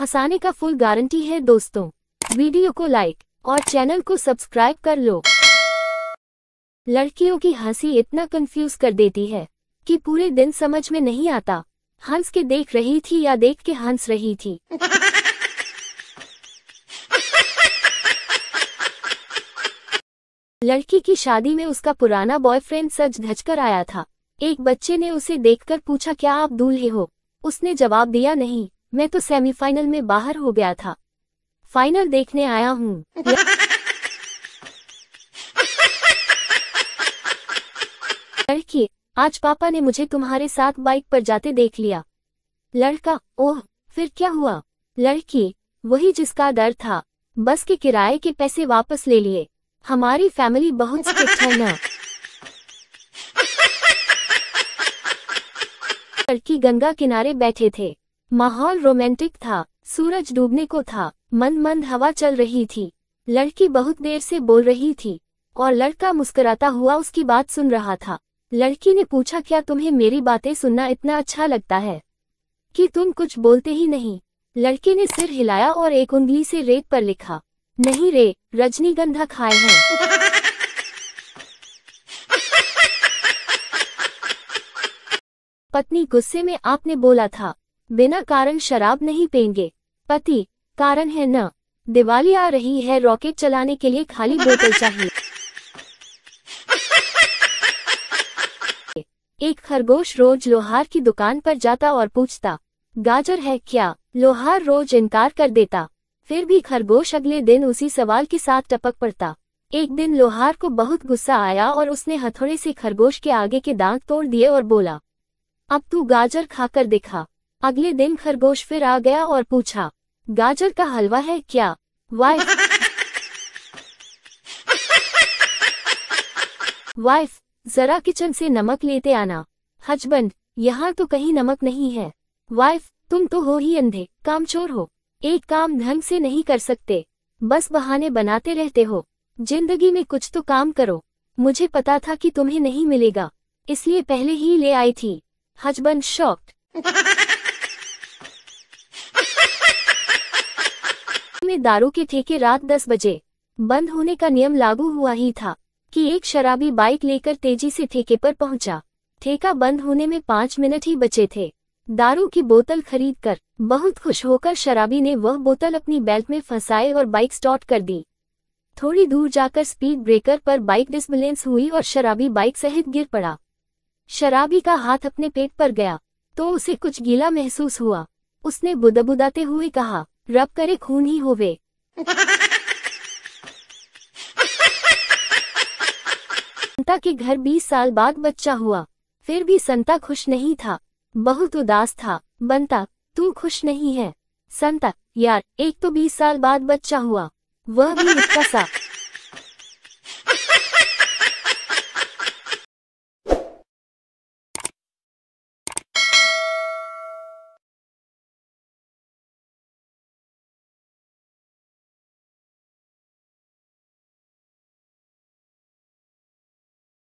हंसाने का full guarantee है दोस्तों वीडियो को लाइक और चैनल को सब्सक्राइब कर लो लड़कियों की हंसी इतना कंफ्यूज कर देती है कि पूरे दिन समझ में नहीं आता हंस के देख रही थी या देख के हंस रही थी लड़की की शादी में उसका पुराना बॉयफ्रेंड सज धज कर आया था एक बच्चे ने उसे देखकर पूछा क्या आप दूल्हे हो उसने जवाब दिया नहीं मैं तो सेमीफाइनल में बाहर हो गया था फाइनल देखने आया हूँ लड़की आज पापा ने मुझे तुम्हारे साथ बाइक पर जाते देख लिया लड़का ओह फिर क्या हुआ लड़की वही जिसका डर था बस के किराए के पैसे वापस ले लिए हमारी फैमिली बहुत स्ट्रिक्ट है ना लड़की गंगा किनारे बैठे थे माहौल रोमांटिक था सूरज डूबने को था मंद मंद हवा चल रही थी लड़की बहुत देर से बोल रही थी और लड़का मुस्कुराता हुआ उसकी बात सुन रहा था लड़की ने पूछा क्या तुम्हें मेरी बातें सुनना इतना अच्छा लगता है कि तुम कुछ बोलते ही नहीं लड़के ने सिर हिलाया और एक उंगली से रेत पर लिखा नहीं रे रजनीगंधा खाए हैं पत्नी गुस्से में आपने बोला था बिना कारण शराब नहीं पेंगे पति कारण है न दिवाली आ रही है रॉकेट चलाने के लिए खाली बोतल चाहिए एक खरगोश रोज लोहार की दुकान पर जाता और पूछता गाजर है क्या लोहार रोज इनकार कर देता फिर भी खरगोश अगले दिन उसी सवाल के साथ टपक पड़ता एक दिन लोहार को बहुत गुस्सा आया और उसने हथौड़े से खरगोश के आगे के दांत तोड़ दिए और बोला अब तू गाजर खाकर दिखा अगले दिन खरगोश फिर आ गया और पूछा गाजर का हलवा है क्या वाइफ वाइफ जरा किचन से नमक लेते आना हजबेंड यहाँ तो कहीं नमक नहीं है वाइफ तुम तो हो ही अंधे काम चोर हो एक काम ढंग से नहीं कर सकते बस बहाने बनाते रहते हो जिंदगी में कुछ तो काम करो मुझे पता था कि तुम्हें नहीं मिलेगा इसलिए पहले ही ले आई थी हजबेंड शॉक्ड में दारू के ठेके रात 10 बजे बंद होने का नियम लागू हुआ ही था कि एक शराबी बाइक लेकर तेजी से ठेके पर पहुंचा ठेका बंद होने में पाँच मिनट ही बचे थे दारू की बोतल खरीद कर बहुत खुश होकर शराबी ने वह बोतल अपनी बेल्ट में फंसाए और बाइक स्टॉट कर दी थोड़ी दूर जाकर स्पीड ब्रेकर पर बाइक डिस्बलेंस हुई और शराबी बाइक सहित गिर पड़ा शराबी का हाथ अपने पेट पर गया तो उसे कुछ गीला महसूस हुआ उसने बुदबुदाते हुए कहा रब करे खून ही होवे संता के घर 20 साल बाद बच्चा हुआ फिर भी संता खुश नहीं था बहुत उदास था बनता तू खुश नहीं है संता यार एक तो 20 साल बाद बच्चा हुआ वह भी इतना सा